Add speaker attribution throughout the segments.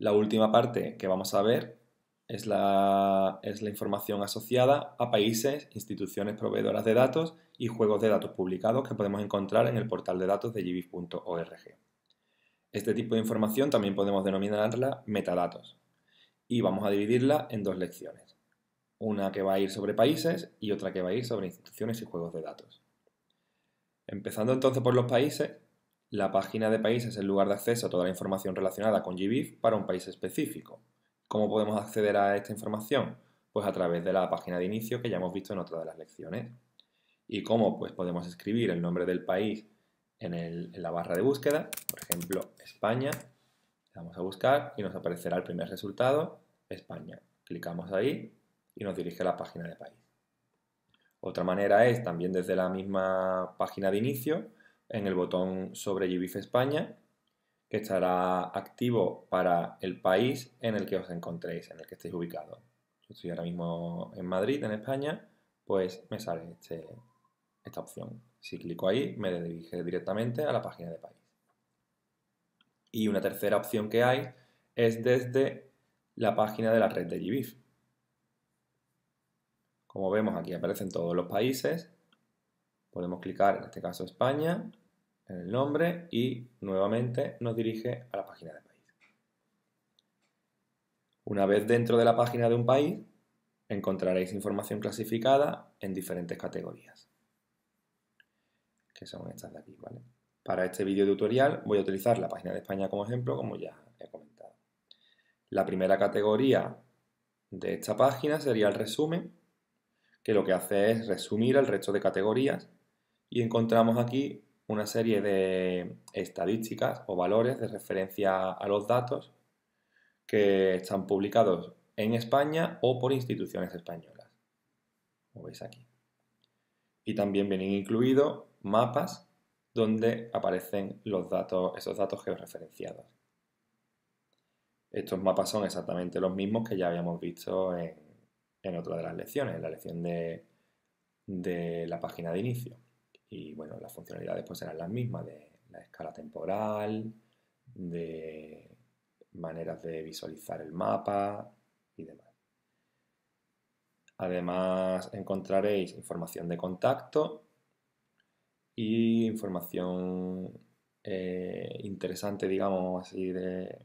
Speaker 1: La última parte que vamos a ver es la, información asociada a países, instituciones proveedoras de datos y juegos de datos publicados que podemos encontrar en el portal de datos de gibis.org. Este tipo de información también podemos denominarla metadatos y vamos a dividirla en dos lecciones, una que va a ir sobre países y otra que va a ir sobre instituciones y juegos de datos. Empezando entonces por los países, la página de país es el lugar de acceso a toda la información relacionada con GBIF para un país específico. ¿Cómo podemos acceder a esta información? Pues a través de la página de inicio que ya hemos visto en otra de las lecciones. ¿Y cómo? Pues podemos escribir el nombre del país en, la barra de búsqueda, por ejemplo, España. Vamos a buscar y nos aparecerá el primer resultado, España. Clicamos ahí y nos dirige a la página de país. Otra manera es también desde la misma página de inicio en el botón sobre GBIF España, que estará activo para el país en el que os encontréis, en el que estéis ubicados. Yo estoy ahora mismo en Madrid, en España, pues me sale este, esta opción. Si clico ahí, me dirige directamente a la página de país. Y una tercera opción que hay es desde la página de la red de GBIF. Como vemos aquí aparecen todos los países Podemos clicar, en este caso España, en el nombre y nuevamente nos dirige a la página de país. Una vez dentro de la página de un país, encontraréis información clasificada en diferentes categorías, que son estas de aquí, Para este vídeo tutorial voy a utilizar la página de España como ejemplo, como ya he comentado. La primera categoría de esta página sería el resumen, que lo que hace es resumir el resto de categorías y encontramos aquí una serie de estadísticas o valores de referencia a los datos que están publicados en España o por instituciones españolas. Como veis aquí. Y también vienen incluidos mapas donde aparecen los datos, esos datos georreferenciados. Estos mapas son exactamente los mismos que ya habíamos visto en, otra de las lecciones, en la lección de la página de inicio. Y bueno, las funcionalidades pues las mismas de la escala temporal, de maneras de visualizar el mapa y demás. Además encontraréis información de contacto y información eh, interesante, digamos así, de,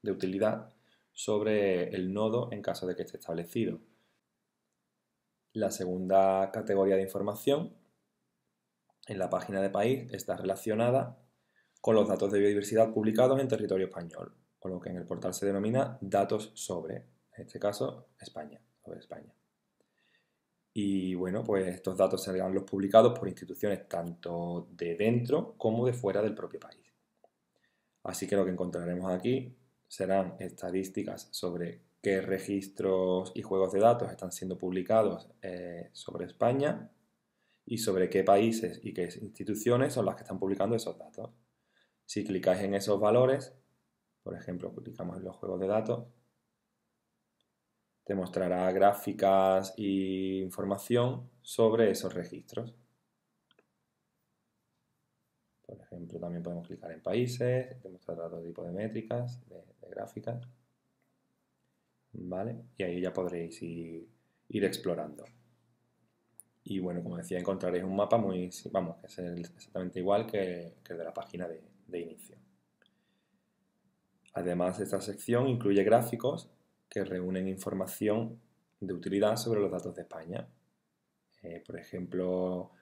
Speaker 1: de utilidad sobre el nodo en caso de que esté establecido. La segunda categoría de información en la página de país está relacionada con los datos de biodiversidad publicados en territorio español, o lo que en el portal se denomina datos sobre, en este caso, España, sobre España. Y bueno, pues estos datos serán los publicados por instituciones tanto de dentro como de fuera del propio país. Así que lo que encontraremos aquí serán estadísticas sobre qué registros y juegos de datos están siendo publicados eh, sobre España, y sobre qué países y qué instituciones son las que están publicando esos datos. Si clicáis en esos valores, por ejemplo, clicamos en los juegos de datos, te mostrará gráficas e información sobre esos registros. Por ejemplo, también podemos clicar en países, te mostrará todo tipo de métricas, de, gráficas. Y ahí ya podréis ir explorando. Y bueno, como decía, encontraréis un mapa muy, vamos, que es exactamente igual que, el de la página de, inicio. Además, esta sección incluye gráficos que reúnen información de utilidad sobre los datos de España. Eh, por ejemplo,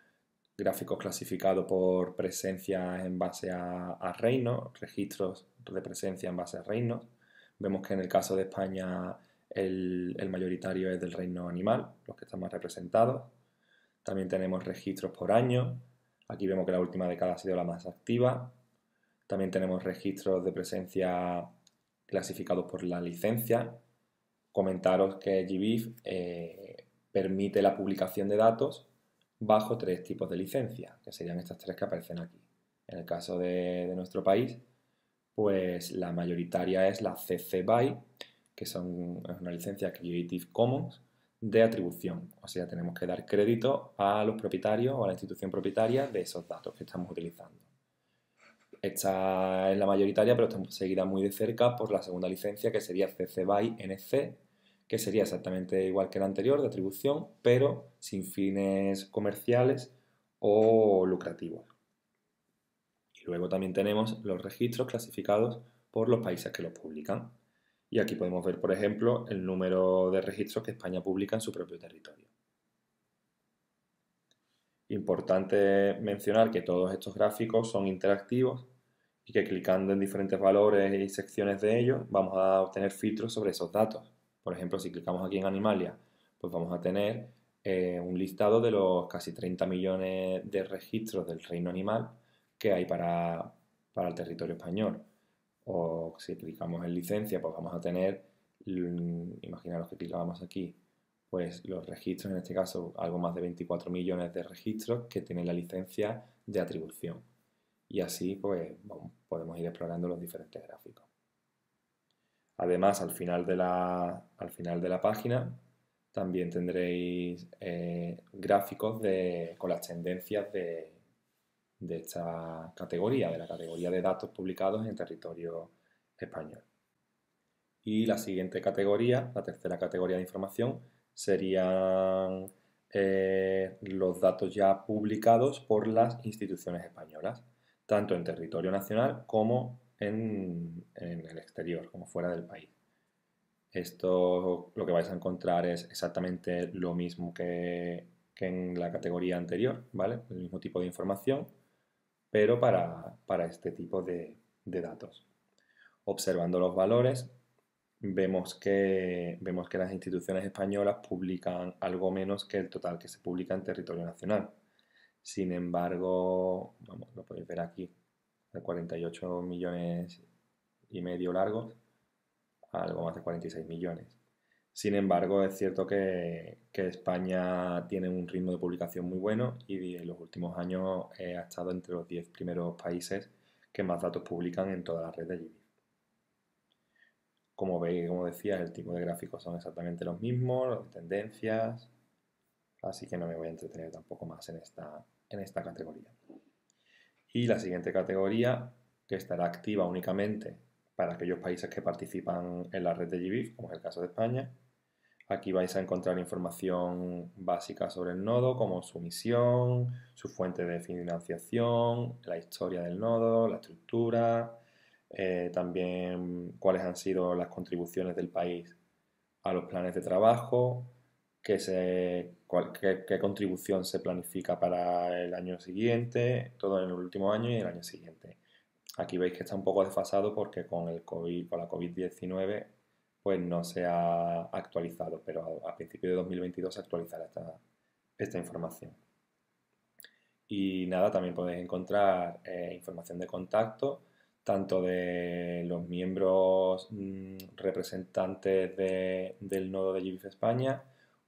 Speaker 1: gráficos clasificados por presencia en base a, reinos, registros de presencia en base a reinos. Vemos que en el caso de España el mayoritario es del reino animal, los que están más representados. También tenemos registros por año. Aquí vemos que la última década ha sido la más activa. También tenemos registros de presencia clasificados por la licencia. Comentaros que GBIF eh, permite la publicación de datos bajo tres tipos de licencia, que serían estas tres que aparecen aquí. En el caso de, nuestro país, pues la mayoritaria es la CC BY, que son, es una licencia Creative Commons, de atribución. O sea, tenemos que dar crédito a los propietarios o a la institución propietaria de esos datos que estamos utilizando. Esta es la mayoritaria, pero está seguida muy de cerca por la segunda licencia, que sería CC BY NC, que sería exactamente igual que la anterior, de atribución, pero sin fines comerciales o lucrativos. Y luego también tenemos los registros clasificados por los países que los publican. Y aquí podemos ver, por ejemplo, el número de registros que España publica en su propio territorio. Importante mencionar que todos estos gráficos son interactivos y que clicando en diferentes valores y secciones de ellos vamos a obtener filtros sobre esos datos. Por ejemplo, si clicamos aquí en Animalia, pues vamos a tener eh, un listado de los casi 30 millones de registros del reino animal que hay para el territorio español. O si clicamos en licencia, pues vamos a tener, mm, imaginaros que clicábamos aquí, pues los registros, en este caso algo más de 24 millones de registros que tienen la licencia de atribución. Y así pues podemos ir explorando los diferentes gráficos. Además, al final de la, al final de la página también tendréis eh, gráficos con las tendencias de, de esta categoría, de la categoría de datos publicados en territorio español. Y la siguiente categoría, la tercera categoría de información, serían eh, los datos ya publicados por las instituciones españolas, tanto en territorio nacional como en, el exterior, como fuera del país. Esto lo que vais a encontrar es exactamente lo mismo que, que en la categoría anterior, ¿vale? El mismo tipo de información, pero para, este tipo de, datos. Observando los valores, vemos que, vemos que las instituciones españolas publican algo menos que el total que se publica en territorio nacional. Sin embargo, lo podéis ver aquí, de 48 millones y medio largos algo más de 46 millones. Sin embargo, es cierto que, España tiene un ritmo de publicación muy bueno y en los últimos años eh, ha estado entre los 10 primeros países que más datos publican en toda la red de GBIF. Como veis, como decía, el tipo de gráficos son exactamente los mismos, las tendencias, así que no me voy a entretener tampoco más en esta, en esta categoría. Y la siguiente categoría, que estará activa únicamente para aquellos países que participan en la red de GBIF, como es el caso de España, Aquí vais a encontrar información básica sobre el nodo, como su misión, su fuente de financiación, la historia del nodo, la estructura, eh, también cuáles han sido las contribuciones del país a los planes de trabajo, qué, contribución se planifica para el año siguiente, todo en el último año y el año siguiente. Aquí veis que está un poco desfasado porque con con la COVID-19 pues no se ha actualizado, pero a, principios de 2022 se actualizará esta, información. Y nada, también podéis encontrar eh, información de contacto, tanto de los miembros mm, representantes del nodo de GBIF España,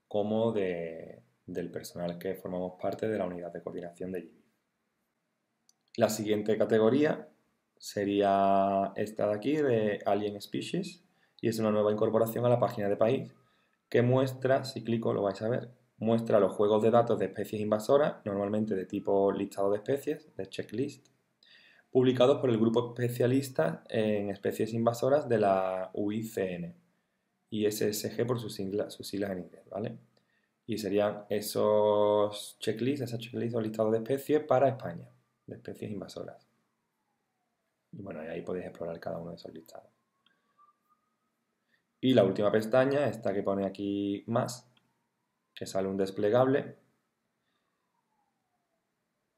Speaker 1: como del personal que formamos parte de la unidad de coordinación de GBIF. La siguiente categoría sería esta de aquí, de Alien Species, y es una nueva incorporación a la página de país que muestra, si clico lo vais a ver, muestra los juegos de datos de especies invasoras, normalmente de tipo listado de especies, de checklist, publicados por el grupo especialista en especies invasoras de la UICN, y SSG por sus siglas, sus siglas en inglés, ¿vale? Y serían esos checklists, esas checklists o listados de especies para España, de especies invasoras. Y bueno, ahí podéis explorar cada uno de esos listados. Y la última pestaña, esta que pone aquí más, que sale un desplegable,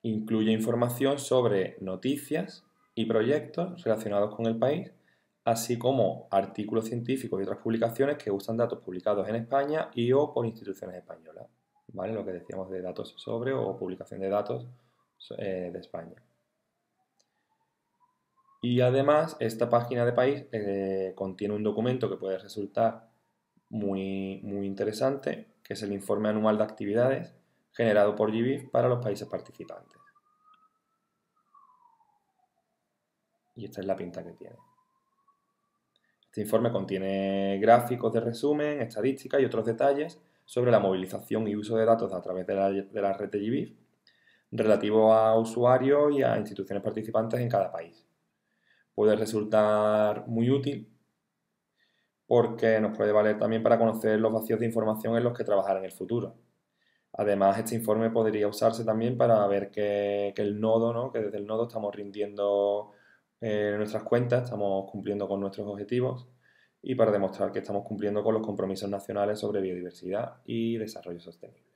Speaker 1: incluye información sobre noticias y proyectos relacionados con el país, así como artículos científicos y otras publicaciones que usan datos publicados en España y o por instituciones españolas. ¿Vale? Lo que decíamos de datos sobre o publicación de datos eh, de España. Y además, esta página de país eh, contiene un documento que puede resultar muy, muy interesante, que es el informe anual de actividades generado por GBIF para los países participantes. Y esta es la pinta que tiene. Este informe contiene gráficos de resumen, estadísticas y otros detalles sobre la movilización y uso de datos a través de la, de la red de GBIF relativo a usuarios y a instituciones participantes en cada país puede resultar muy útil porque nos puede valer también para conocer los vacíos de información en los que trabajar en el futuro. Además, este informe podría usarse también para ver que, el nodo, que desde el nodo estamos rindiendo eh, nuestras cuentas, estamos cumpliendo con nuestros objetivos y para demostrar que estamos cumpliendo con los compromisos nacionales sobre biodiversidad y desarrollo sostenible.